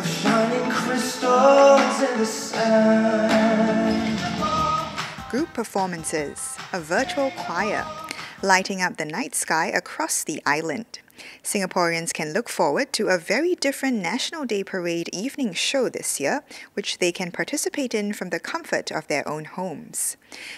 of shining crystals in the sand. Group performances, a virtual choir, lighting up the night sky across the island. Singaporeans can look forward to a very different National Day Parade evening show this year, which they can participate in from the comfort of their own homes.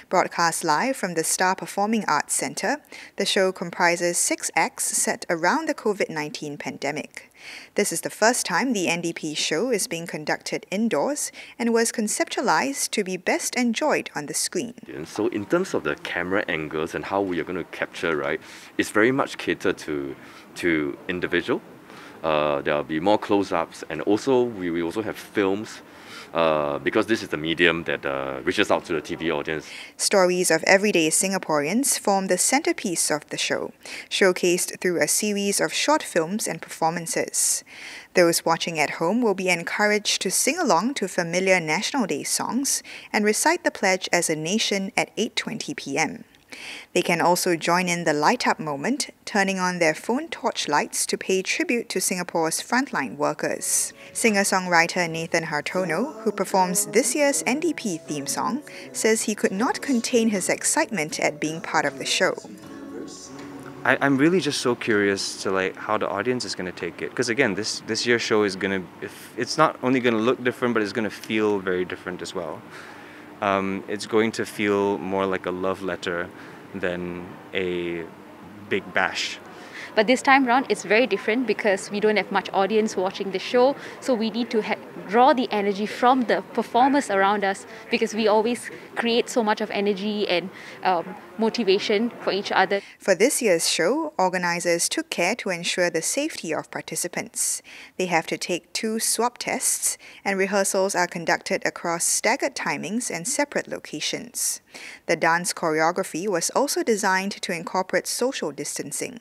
Broadcast live from the Star Performing Arts Centre, the show comprises six acts set around the COVID 19 pandemic. This is the first time the NDP show is being conducted indoors and was conceptualized to be best enjoyed on the screen. So in terms of the camera angles and how we are going to capture, right, it's very much catered to to individual. Uh, there'll be more close-ups, and also we, we also have films. Uh, because this is the medium that uh, reaches out to the TV audience. Stories of everyday Singaporeans form the centerpiece of the show, showcased through a series of short films and performances. Those watching at home will be encouraged to sing along to familiar National Day songs and recite the pledge as a nation at 8:20 p.m. They can also join in the light up moment, turning on their phone torchlights to pay tribute to Singapore's frontline workers. Singer songwriter Nathan Hartono, who performs this year's NDP theme song, says he could not contain his excitement at being part of the show. I, am really just so curious to like how the audience is gonna take it because again this this year's show is gonna it's not only gonna look different but it's gonna feel very different as well um, it's going to feel more like a love letter than a big bash but this time round, it's very different because we don't have much audience watching the show, so we need to ha- draw the energy from the performers around us because we always create so much of energy and um, motivation for each other. For this year's show, organizers took care to ensure the safety of participants. They have to take two swab tests, and rehearsals are conducted across staggered timings and separate locations. The dance choreography was also designed to incorporate social distancing.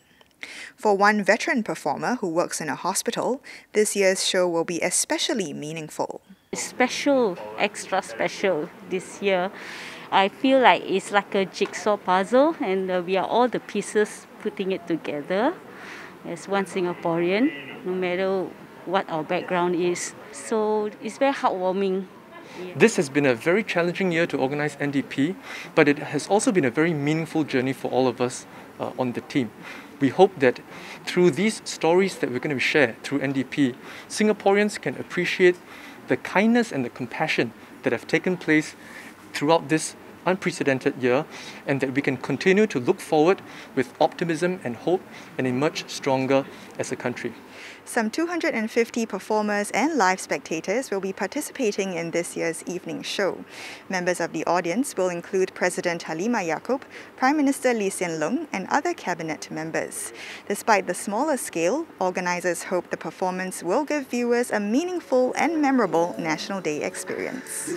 For one veteran performer who works in a hospital, this year's show will be especially meaningful. Special, extra special this year. I feel like it's like a jigsaw puzzle, and uh, we are all the pieces putting it together as one Singaporean, no matter what our background is. So it's very heartwarming. This has been a very challenging year to organize NDP, but it has also been a very meaningful journey for all of us uh, on the team we hope that through these stories that we're going to share through NDP, Singaporeans can appreciate the kindness and the compassion that have taken place throughout this unprecedented year and that we can continue to look forward with optimism and hope and emerge stronger as a country. Some 250 performers and live spectators will be participating in this year's evening show. Members of the audience will include President Halima Yacob, Prime Minister Lee Hsien Loong and other cabinet members. Despite the smaller scale, organisers hope the performance will give viewers a meaningful and memorable National Day experience.